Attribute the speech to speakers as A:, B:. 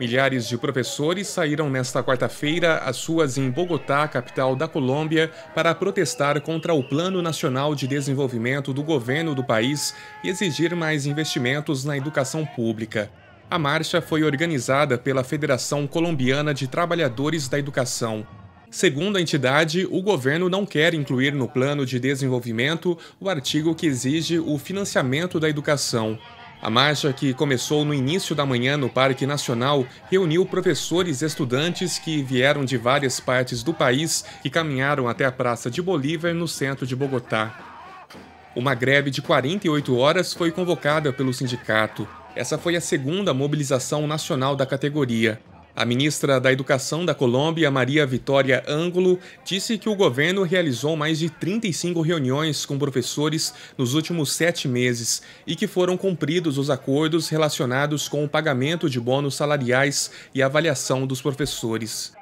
A: Milhares de professores saíram nesta quarta-feira às ruas em Bogotá, capital da Colômbia, para protestar contra o Plano Nacional de Desenvolvimento do governo do país e exigir mais investimentos na educação pública. A marcha foi organizada pela Federação Colombiana de Trabalhadores da Educação. Segundo a entidade, o governo não quer incluir no plano de desenvolvimento o artigo que exige o financiamento da educação. A marcha, que começou no início da manhã no Parque Nacional, reuniu professores e estudantes que vieram de várias partes do país e caminharam até a Praça de Bolívar, no centro de Bogotá. Uma greve de 48 horas foi convocada pelo sindicato. Essa foi a segunda mobilização nacional da categoria. A ministra da Educação da Colômbia, Maria Vitória Ângulo, disse que o governo realizou mais de 35 reuniões com professores nos últimos sete meses e que foram cumpridos os acordos relacionados com o pagamento de bônus salariais e avaliação dos professores.